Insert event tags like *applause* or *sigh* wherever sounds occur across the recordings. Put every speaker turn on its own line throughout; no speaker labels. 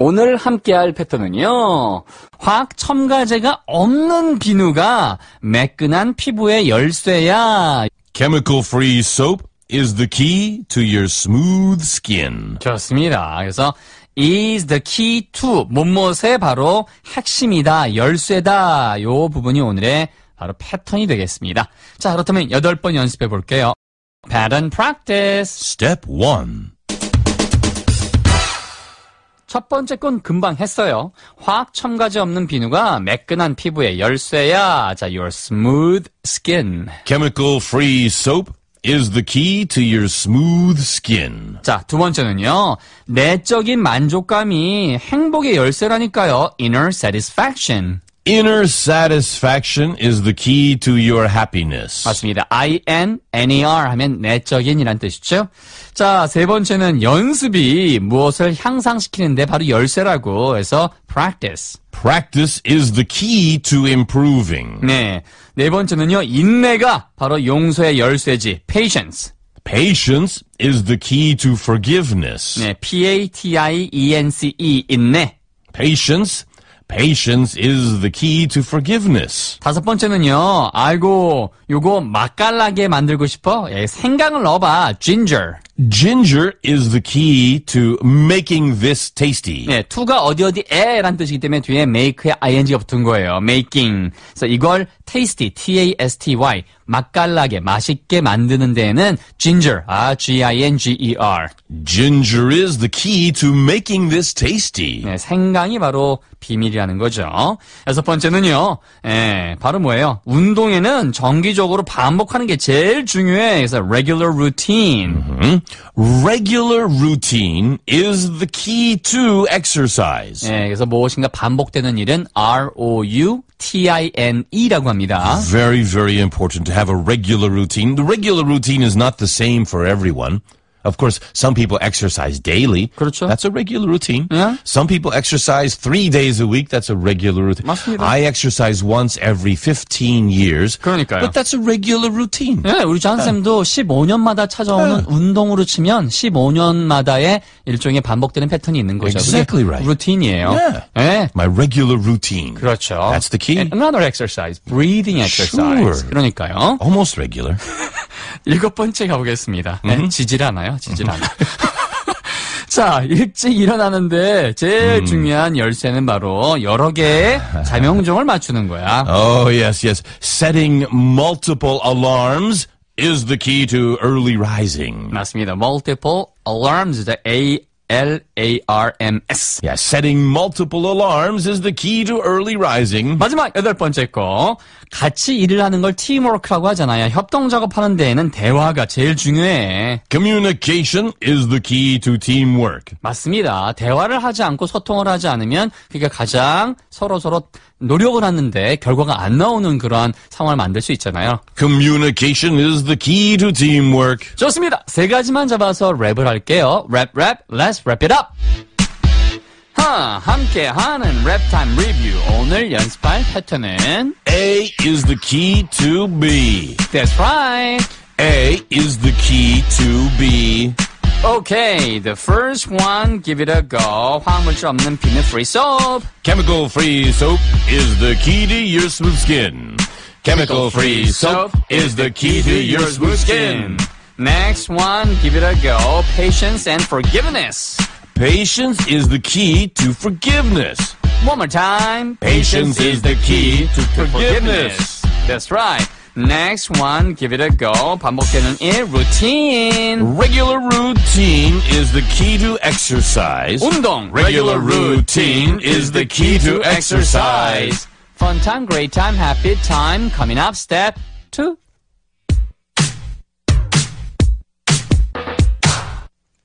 오늘 함께할 패턴은요. 화학 첨가제가 없는 비누가 매끈한 피부의 열쇠야. Chemical free soap is the key to your smooth skin. 좋습니다. 그래서 is the key to 못못의 바로 핵심이다, 열쇠다. 요 부분이 오늘의 바로 패턴이 되겠습니다. 자, 그렇다면 여덟 번 연습해 볼게요. Pattern practice. Step 1. 첫 번째 건 금방 했어요. 화학 첨가제 없는 비누가 매끈한 피부에 열쇠야. 자, your smooth skin. Chemical free soap is the key to your smooth skin. 자, 두 번째는요. 내적인 만족감이 행복의 열쇠라니까요. inner satisfaction. Inner satisfaction is the key to your happiness. 맞습니다. I-N, N-E-R 하면 내적인이란 뜻이죠. 자, 세 번째는 연습이 무엇을 향상시키는데 바로 열쇠라고 해서 practice. Practice is the key to improving. 네. 네 번째는요, 인내가 바로 용서의 열쇠지, patience. Patience is the key to forgiveness. 네, P-A-T-I-E-N-C-E, 인내. Patience Patience is the key to forgiveness. 다섯 번째는요. 아이고, 요거 맛깔나게 만들고 싶어? 예, 생강을 넣어봐. Ginger. Ginger is the key to making this tasty. 네, to가 어디 어디에란 뜻이기 때문에 뒤에 make에 ing가 붙은 거예요. making. 그래서 이걸 tasty, t-a-s-t-y, 맛깔나게, 맛있게 만드는 데에는 ginger, 아, g-i-n-g-e-r. Ginger is the key to making this tasty. 네, 생강이 바로 비밀이라는 거죠. 여섯 번째는요, 예, 바로 뭐예요? 운동에는 정기적으로 반복하는 게 제일 중요해. 그래서 regular routine. regular routine is the key to exercise. 예, 그래서 무엇인가 반복되는 일은 R O U T-I-N-E라고 합니다.
Very, very important to have a regular routine. The regular routine is not the same for everyone. Of course, some people exercise daily. 그렇죠. That's a regular routine. Yeah. Some people exercise three days a week. That's a regular routine. 맞습니다. I exercise once every 15 years. 그러니까요. But
that's a regular routine. 네, 우리 잔쌤도 15년마다 찾아오는 운동으로 치면 15년마다의 일종의 반복되는 패턴이 있는 거죠. Exactly right. 루틴이에요. Yeah. 네. My regular routine. 그렇죠. That's the key. And another exercise. Breathing exercise. Sure. 그러니까요. Almost regular. 일곱 번째 가보겠습니다. 네, 지질 않아요. 않아. 지질 않아. 자, 일찍 일어나는데 제일 음. 중요한 열쇠는 바로 여러 개의 자명종을 맞추는 거야. Oh, yes, yes. Setting multiple alarms is the key to early rising. 맞습니다. Multiple alarms, A L-A-R-M-S. Yeah, setting multiple alarms is the key to early rising. 마지막 여덟 번째 거. 같이 일을 하는 걸 팀워크라고 하잖아요. 협동 작업하는 데에는 대화가 제일 중요해. Communication is the key to teamwork. 맞습니다. 대화를 하지 않고 소통을 하지 않으면 그게 가장 서로서로 노력을 하는데 결과가 안 나오는 그러한 상황을 만들 수 있잖아요. Communication is the key to teamwork. 좋습니다. 세 가지만 잡아서 랩을 할게요. 랩, 랩, 랩. podcast Wrap It Up! 하, 함께하는 랩타임 리뷰. 오늘 연습할 패턴은 A is the key to B. That's right. A is the key to B. Okay, the first one, give it a go. 화물질 없는 비누-free soap. Chemical-free soap is the key to your smooth skin. Chemical-free soap is the key to your smooth skin. Next one, give it a go. Patience and forgiveness. Patience is the key to forgiveness. One more time. Patience, Patience is the key to forgiveness. forgiveness. That's right. Next one, give it a go. 반복되는 일, routine. Regular routine is the key to exercise. 운동. Regular routine is the key to exercise. Fun time, great time, happy time. Coming up, step two.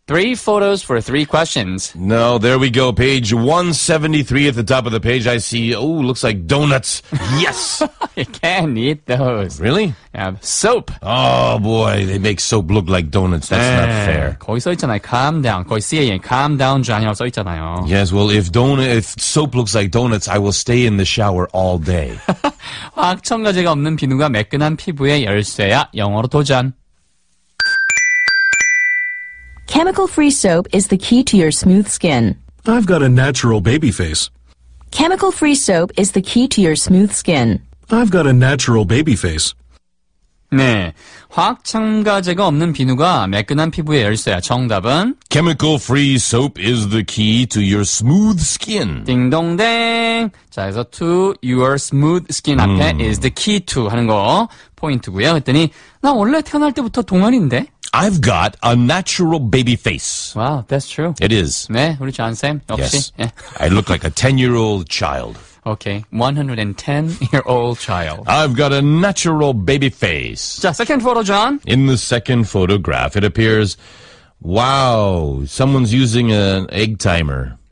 Three photos for three questions. No, there we go. Page
173 at the top of the page. I see, oh, looks like donuts. *laughs* Yes. you
can eat those. Really? Yeah, soap. Oh, boy. They make soap look like donuts. That's not eh, fair. 거기 써 있잖아요. Calm down. 거기 C에 calm down 주안이라고 써 있잖아요. Yes, well, if donut, if soap looks like donuts, I will stay in the shower all day. *laughs* 화학 첨가제가 없는 비누가 매끈한 피부에 열쇠야 영어로 도전. Chemical-free soap is the key to your smooth skin. I've got a natural baby face. Chemical-free soap is the key to your smooth skin. I've got a natural baby face. 네, 화학 첨가제가 없는 비누가 매끈한 피부의 열쇠야. 정답은 Chemical-free soap is the key to your smooth skin. 딩동댕. 자, 그래서 to your smooth skin 앞에 음. is the key to 하는 거 포인트고요. 그랬더니 나 원래 태어날 때부터 동안인데 I've got a natural baby face. Wow, that's true. It is. 네, 우리 존쌤 역시. Yes. *laughs* I look like a 10-year-old child. Okay, 110-year-old child.
I've got a natural baby face.
자, second photo, John.
In the second photograph, it appears, wow, someone's using an egg timer. *laughs*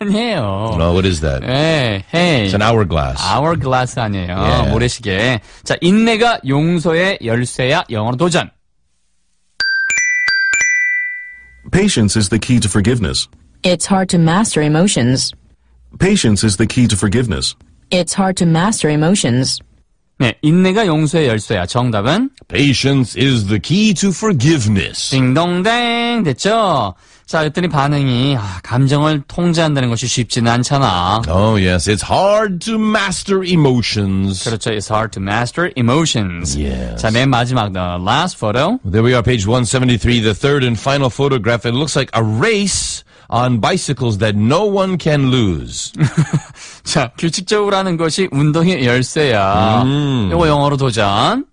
아니에요. No,
what is that? 예,
hey. It's an hourglass. hourglass 아니에요. Yeah. 모래시계. 자, 인내가 용서의 열쇠야 영어로 도전.
Patience is the key to forgiveness. It's hard to master emotions. Patience is the key to forgiveness.
It's hard to master emotions. 네, 인내가 용서의 열쇠야. 정답은 Patience is the key to forgiveness. 딩동댕 됐죠? 자, 그랬더니 반응이 아, 감정을 통제한다는 것이 쉽지는 않잖아. Oh yes, it's hard to master emotions. 그렇죠. It's hard to master emotions. Yes. 자, 맨 마지막 the last photo. There we are, page
173, the third and final photograph. It looks like a race. on bicycles that no
one can lose. 자, 규칙적으로 하는 것이 운동의 열쇠야. 음. 이거 영어로 도전.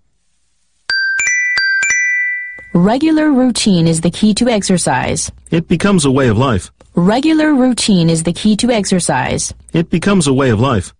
Regular routine is the key to exercise. It becomes a way of life. Regular routine
is the key to exercise.
It becomes a way of life.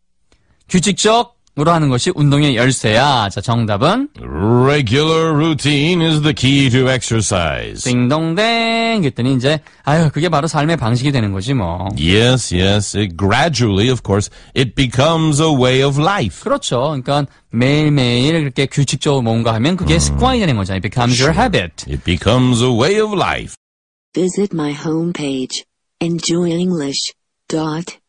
규칙적 으로 하는 것이 운동의 열쇠야. 자, 정답은 Regular routine is the key to exercise. 띵동댕 그랬더니 이제 아유, 그게 바로 삶의 방식이 되는 거지 뭐. Yes, yes. It gradually, of course, it becomes a way of life. 그렇죠. 그러니까 매일매일 그렇게 규칙적으로 뭔가 하면 그게 습관이 되는 거잖아요. It becomes your habit. It becomes a way of life. Visit my homepage, enjoyenglish.co.kr.